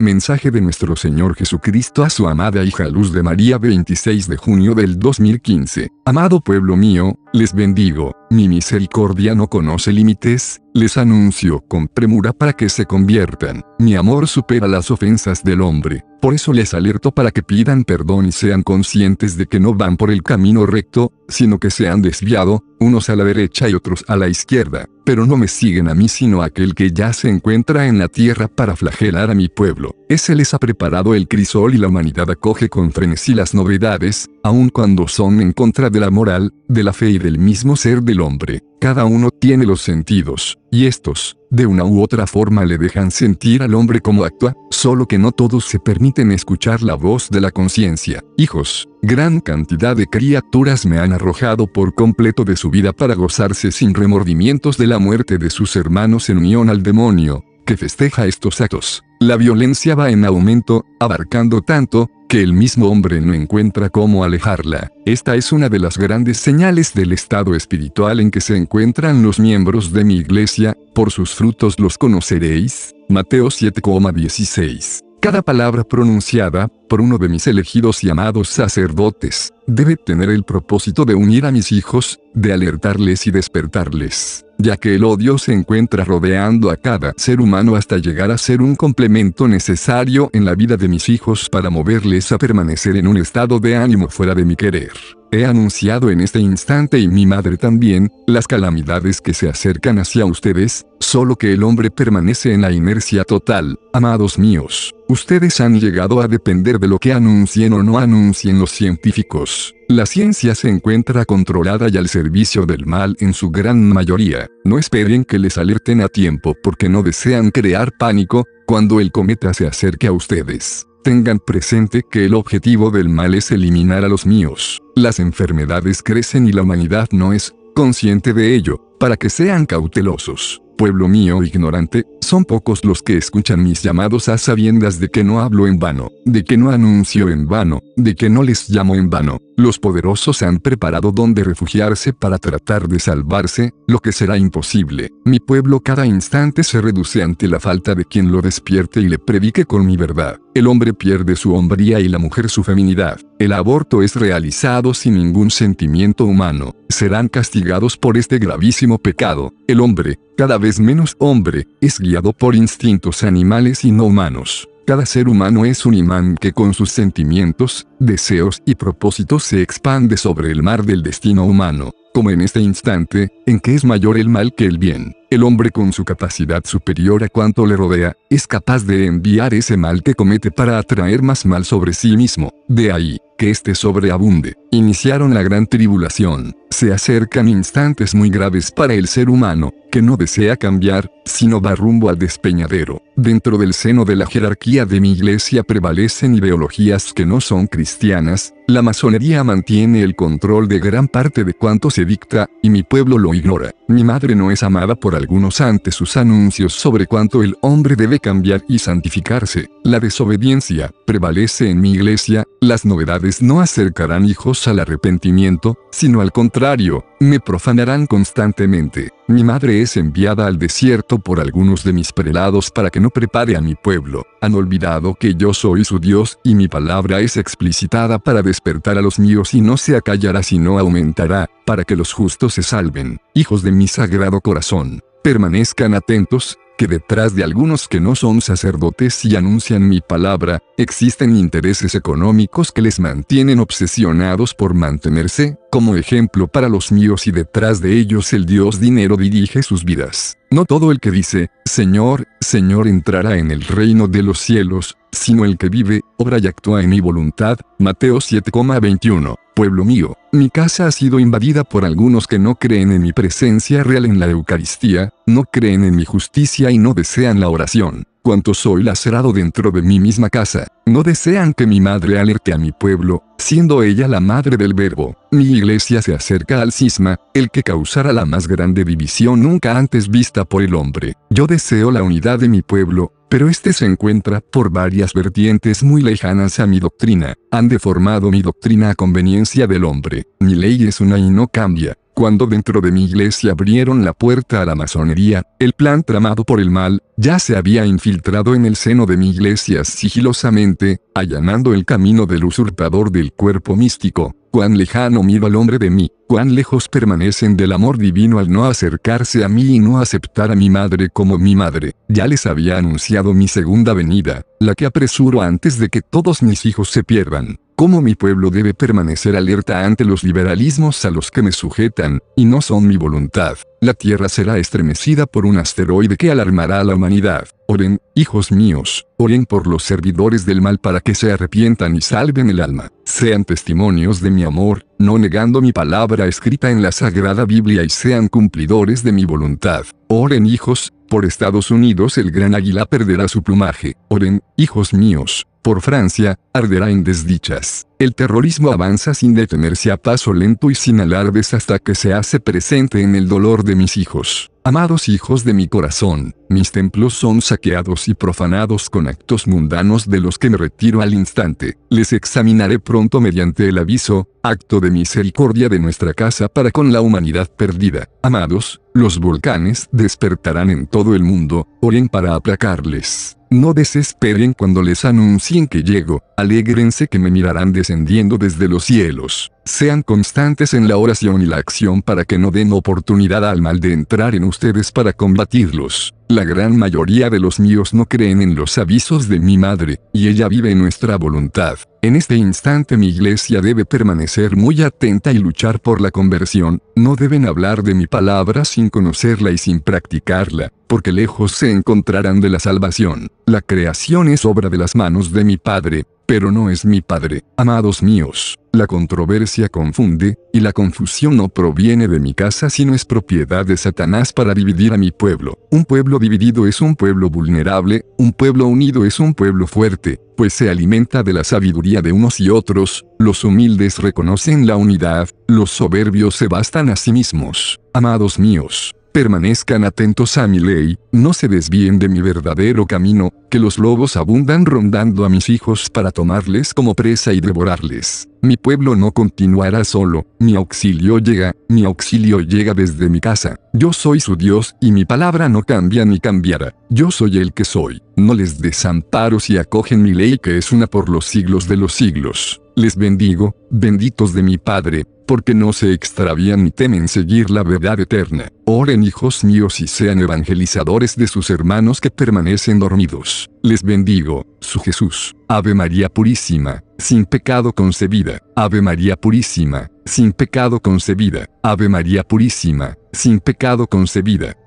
Mensaje de nuestro Señor Jesucristo a su amada hija Luz de María 26 de junio del 2015. Amado pueblo mío, les bendigo, mi misericordia no conoce límites, les anuncio con premura para que se conviertan, mi amor supera las ofensas del hombre, por eso les alerto para que pidan perdón y sean conscientes de que no van por el camino recto, sino que se han desviado, unos a la derecha y otros a la izquierda, pero no me siguen a mí sino aquel que ya se encuentra en la tierra para flagelar a mi pueblo, ese les ha preparado el crisol y la humanidad acoge con frenesí las novedades, aun cuando son en contra de la moral, de la fe y del mismo ser del hombre. Cada uno tiene los sentidos, y estos, de una u otra forma le dejan sentir al hombre cómo actúa, solo que no todos se permiten escuchar la voz de la conciencia. Hijos, gran cantidad de criaturas me han arrojado por completo de su vida para gozarse sin remordimientos de la muerte de sus hermanos en unión al demonio, que festeja estos actos. La violencia va en aumento, abarcando tanto, que el mismo hombre no encuentra cómo alejarla. Esta es una de las grandes señales del estado espiritual en que se encuentran los miembros de mi iglesia, por sus frutos los conoceréis. Mateo 7,16 cada palabra pronunciada, por uno de mis elegidos y amados sacerdotes, debe tener el propósito de unir a mis hijos, de alertarles y despertarles, ya que el odio se encuentra rodeando a cada ser humano hasta llegar a ser un complemento necesario en la vida de mis hijos para moverles a permanecer en un estado de ánimo fuera de mi querer. He anunciado en este instante y mi madre también, las calamidades que se acercan hacia ustedes, solo que el hombre permanece en la inercia total, amados míos. Ustedes han llegado a depender de lo que anuncien o no anuncien los científicos. La ciencia se encuentra controlada y al servicio del mal en su gran mayoría. No esperen que les alerten a tiempo porque no desean crear pánico cuando el cometa se acerque a ustedes. Tengan presente que el objetivo del mal es eliminar a los míos. Las enfermedades crecen y la humanidad no es consciente de ello, para que sean cautelosos. Pueblo mío ignorante, son pocos los que escuchan mis llamados a sabiendas de que no hablo en vano, de que no anuncio en vano, de que no les llamo en vano, los poderosos han preparado donde refugiarse para tratar de salvarse, lo que será imposible. Mi pueblo cada instante se reduce ante la falta de quien lo despierte y le predique con mi verdad. El hombre pierde su hombría y la mujer su feminidad. El aborto es realizado sin ningún sentimiento humano. Serán castigados por este gravísimo pecado. El hombre, cada vez menos hombre, es guiado por instintos animales y no humanos. Cada ser humano es un imán que con sus sentimientos, deseos y propósitos se expande sobre el mar del destino humano, como en este instante, en que es mayor el mal que el bien. El hombre con su capacidad superior a cuanto le rodea, es capaz de enviar ese mal que comete para atraer más mal sobre sí mismo. De ahí, que este sobreabunde. Iniciaron la gran tribulación se acercan instantes muy graves para el ser humano, que no desea cambiar, sino va rumbo al despeñadero. Dentro del seno de la jerarquía de mi iglesia prevalecen ideologías que no son cristianas, la masonería mantiene el control de gran parte de cuanto se dicta, y mi pueblo lo ignora. Mi madre no es amada por algunos ante sus anuncios sobre cuánto el hombre debe cambiar y santificarse. La desobediencia prevalece en mi iglesia, las novedades no acercarán hijos al arrepentimiento, sino al contrario, me profanarán constantemente. Mi madre es enviada al desierto por algunos de mis prelados para que no prepare a mi pueblo. Han olvidado que yo soy su Dios, y mi palabra es explicitada para despertar a los míos y no se acallará sino aumentará, para que los justos se salven. Hijos de mi sagrado corazón, permanezcan atentos, que detrás de algunos que no son sacerdotes y anuncian mi palabra, existen intereses económicos que les mantienen obsesionados por mantenerse, como ejemplo para los míos y detrás de ellos el Dios dinero dirige sus vidas. No todo el que dice, Señor, Señor entrará en el reino de los cielos, sino el que vive, obra y actúa en mi voluntad. Mateo 7,21. Pueblo mío, mi casa ha sido invadida por algunos que no creen en mi presencia real en la Eucaristía, no creen en mi justicia y no desean la oración. Cuanto soy lacerado dentro de mi misma casa, no desean que mi madre alerte a mi pueblo, siendo ella la madre del verbo. Mi iglesia se acerca al cisma, el que causará la más grande división nunca antes vista por el hombre. Yo deseo la unidad de mi pueblo, pero este se encuentra por varias vertientes muy lejanas a mi doctrina, han deformado mi doctrina a conveniencia del hombre, mi ley es una y no cambia. Cuando dentro de mi iglesia abrieron la puerta a la masonería, el plan tramado por el mal, ya se había infiltrado en el seno de mi iglesia sigilosamente, allanando el camino del usurpador del cuerpo místico, cuán lejano miro al hombre de mí, cuán lejos permanecen del amor divino al no acercarse a mí y no aceptar a mi madre como mi madre. Ya les había anunciado mi segunda venida, la que apresuro antes de que todos mis hijos se pierdan cómo mi pueblo debe permanecer alerta ante los liberalismos a los que me sujetan, y no son mi voluntad. La Tierra será estremecida por un asteroide que alarmará a la humanidad. Oren, hijos míos, oren por los servidores del mal para que se arrepientan y salven el alma. Sean testimonios de mi amor, no negando mi palabra escrita en la Sagrada Biblia y sean cumplidores de mi voluntad. Oren hijos, por Estados Unidos el gran águila perderá su plumaje. Oren, hijos míos, por Francia, arderá en desdichas. El terrorismo avanza sin detenerse a paso lento y sin alardes hasta que se hace presente en el dolor de mis hijos. Amados hijos de mi corazón, mis templos son saqueados y profanados con actos mundanos de los que me retiro al instante. Les examinaré pronto mediante el aviso, acto de misericordia de nuestra casa para con la humanidad perdida. Amados, los volcanes despertarán en todo el mundo, oren para aplacarles. No desesperen cuando les anuncien que llego, alégrense que me mirarán descendiendo desde los cielos. Sean constantes en la oración y la acción para que no den oportunidad al mal de entrar en ustedes para combatirlos. La gran mayoría de los míos no creen en los avisos de mi madre, y ella vive en nuestra voluntad. En este instante mi iglesia debe permanecer muy atenta y luchar por la conversión, no deben hablar de mi palabra sin conocerla y sin practicarla, porque lejos se encontrarán de la salvación. La creación es obra de las manos de mi Padre, pero no es mi Padre, amados míos. La controversia confunde, y la confusión no proviene de mi casa sino es propiedad de Satanás para dividir a mi pueblo. Un pueblo dividido es un pueblo vulnerable, un pueblo unido es un pueblo fuerte, pues se alimenta de la sabiduría de unos y otros, los humildes reconocen la unidad, los soberbios se bastan a sí mismos. Amados míos, Permanezcan atentos a mi ley, no se desvíen de mi verdadero camino, que los lobos abundan rondando a mis hijos para tomarles como presa y devorarles. Mi pueblo no continuará solo, mi auxilio llega, mi auxilio llega desde mi casa. Yo soy su Dios y mi palabra no cambia ni cambiará. Yo soy el que soy. No les desamparo si acogen mi ley que es una por los siglos de los siglos. Les bendigo, benditos de mi Padre, porque no se extravían ni temen seguir la verdad eterna. Oren hijos míos y sean evangelizadores de sus hermanos que permanecen dormidos. Les bendigo, su Jesús. Ave María Purísima, sin pecado concebida. Ave María Purísima, sin pecado concebida. Ave María Purísima, sin pecado concebida.